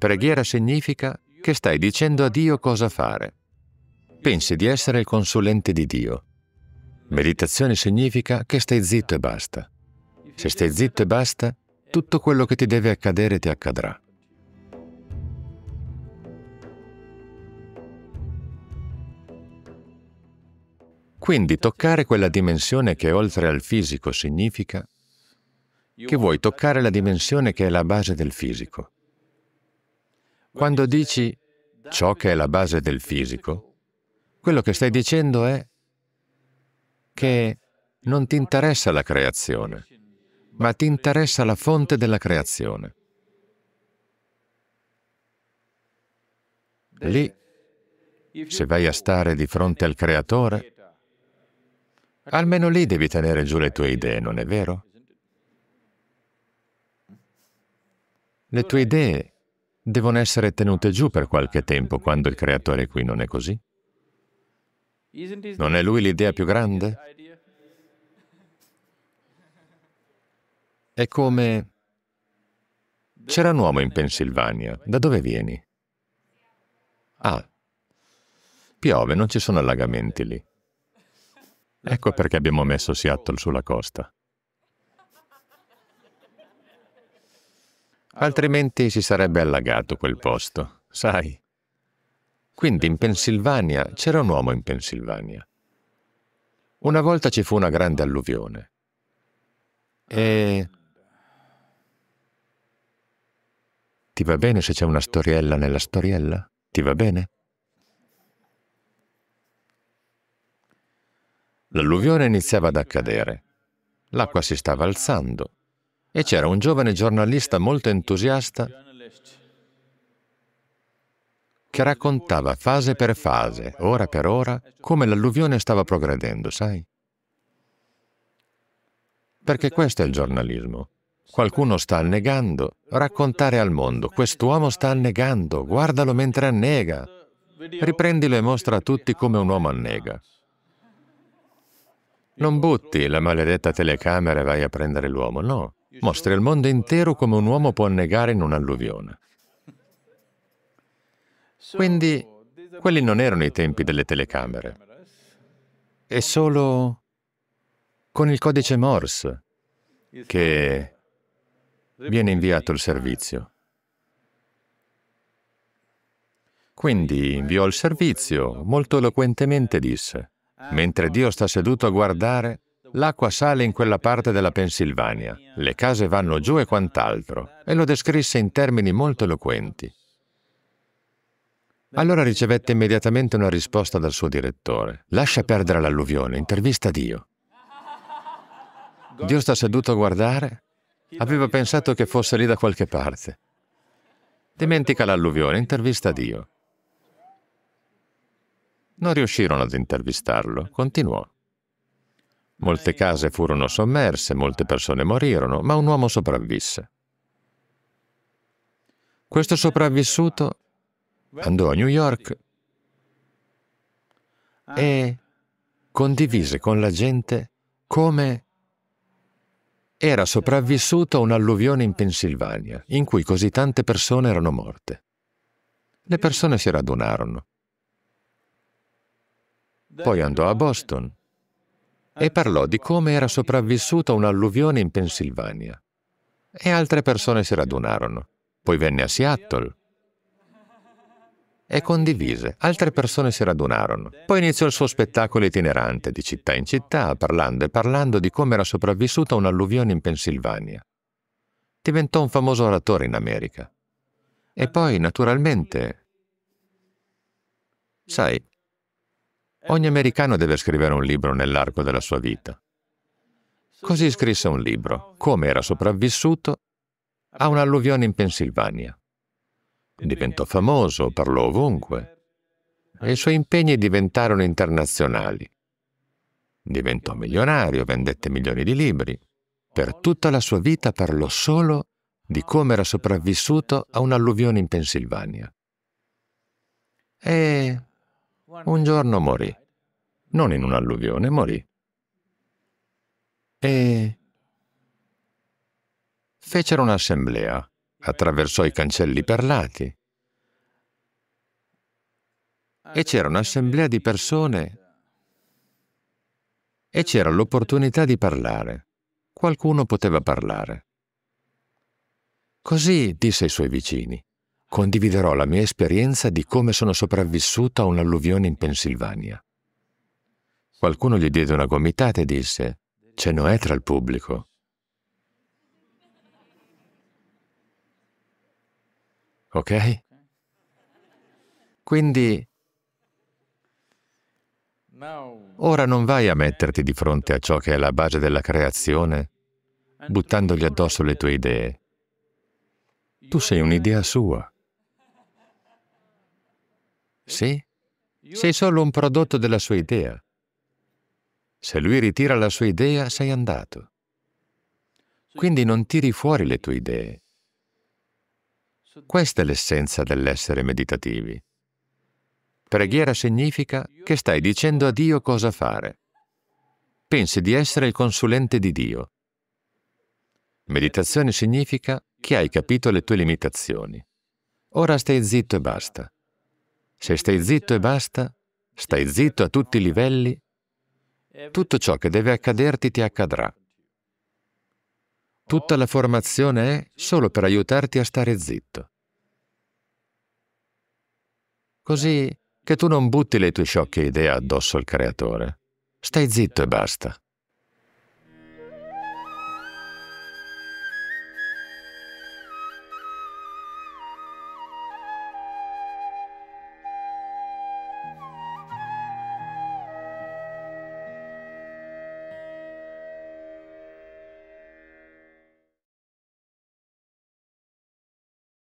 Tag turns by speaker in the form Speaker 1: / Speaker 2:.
Speaker 1: Preghiera significa che stai dicendo a Dio cosa fare. Pensi di essere il consulente di Dio. Meditazione significa che stai zitto e basta. Se stai zitto e basta, tutto quello che ti deve accadere ti accadrà. Quindi toccare quella dimensione che è oltre al fisico significa che vuoi toccare la dimensione che è la base del fisico. Quando dici ciò che è la base del fisico, quello che stai dicendo è che non ti interessa la creazione, ma ti interessa la fonte della creazione. Lì, se vai a stare di fronte al creatore, almeno lì devi tenere giù le tue idee, non è vero? Le tue idee devono essere tenute giù per qualche tempo quando il creatore è qui, non è così? Non è lui l'idea più grande? È come... C'era un uomo in Pennsylvania. Da dove vieni? Ah, piove, non ci sono allagamenti lì. Ecco perché abbiamo messo Seattle sulla costa. altrimenti si sarebbe allagato quel posto, sai. Quindi in Pennsylvania c'era un uomo in Pennsylvania. Una volta ci fu una grande alluvione e... Ti va bene se c'è una storiella nella storiella? Ti va bene? L'alluvione iniziava ad accadere. L'acqua si stava alzando e c'era un giovane giornalista molto entusiasta che raccontava fase per fase, ora per ora, come l'alluvione stava progredendo, sai? Perché questo è il giornalismo. Qualcuno sta annegando, raccontare al mondo, quest'uomo sta annegando, guardalo mentre annega. Riprendilo e mostra a tutti come un uomo annega. Non butti la maledetta telecamera e vai a prendere l'uomo, no mostra al mondo intero come un uomo può annegare in un'alluvione. Quindi quelli non erano i tempi delle telecamere, è solo con il codice Morse che viene inviato il servizio. Quindi inviò il servizio, molto eloquentemente disse, mentre Dio sta seduto a guardare, L'acqua sale in quella parte della Pennsylvania, le case vanno giù e quant'altro, e lo descrisse in termini molto eloquenti. Allora ricevette immediatamente una risposta dal suo direttore. Lascia perdere l'alluvione, intervista Dio. Dio sta seduto a guardare? Aveva pensato che fosse lì da qualche parte. Dimentica l'alluvione, intervista Dio. Non riuscirono ad intervistarlo, continuò. Molte case furono sommerse, molte persone morirono, ma un uomo sopravvisse. Questo sopravvissuto andò a New York e condivise con la gente come era sopravvissuto a un'alluvione in Pennsylvania, in cui così tante persone erano morte. Le persone si radunarono. Poi andò a Boston e parlò di come era sopravvissuta un'alluvione in Pennsylvania. E altre persone si radunarono. Poi venne a Seattle e condivise. Altre persone si radunarono. Poi iniziò il suo spettacolo itinerante di città in città, parlando e parlando di come era sopravvissuta un'alluvione in Pennsylvania. Diventò un famoso oratore in America. E poi, naturalmente, sai, Ogni americano deve scrivere un libro nell'arco della sua vita. Così scrisse un libro, come era sopravvissuto a un'alluvione in Pennsylvania. Diventò famoso, parlò ovunque i suoi impegni diventarono internazionali. Diventò milionario, vendette milioni di libri. Per tutta la sua vita parlò solo di come era sopravvissuto a un'alluvione in Pennsylvania. E un giorno morì. Non in un'alluvione, morì. E fecero un'assemblea, attraversò i cancelli perlati e c'era un'assemblea di persone e c'era l'opportunità di parlare. Qualcuno poteva parlare. Così disse ai suoi vicini, condividerò la mia esperienza di come sono sopravvissuto a un'alluvione in Pennsylvania. Qualcuno gli diede una gomitata e disse, «Ce n'è tra il pubblico». Ok? Quindi, ora non vai a metterti di fronte a ciò che è la base della creazione, buttandogli addosso le tue idee. Tu sei un'idea sua. Sì, sei solo un prodotto della sua idea. Se lui ritira la sua idea, sei andato. Quindi non tiri fuori le tue idee. Questa è l'essenza dell'essere meditativi. Preghiera significa che stai dicendo a Dio cosa fare. Pensi di essere il consulente di Dio. Meditazione significa che hai capito le tue limitazioni. Ora stai zitto e basta. Se stai zitto e basta, stai zitto a tutti i livelli, tutto ciò che deve accaderti ti accadrà. Tutta la formazione è solo per aiutarti a stare zitto. Così che tu non butti le tue sciocche idee addosso al Creatore. Stai zitto e basta.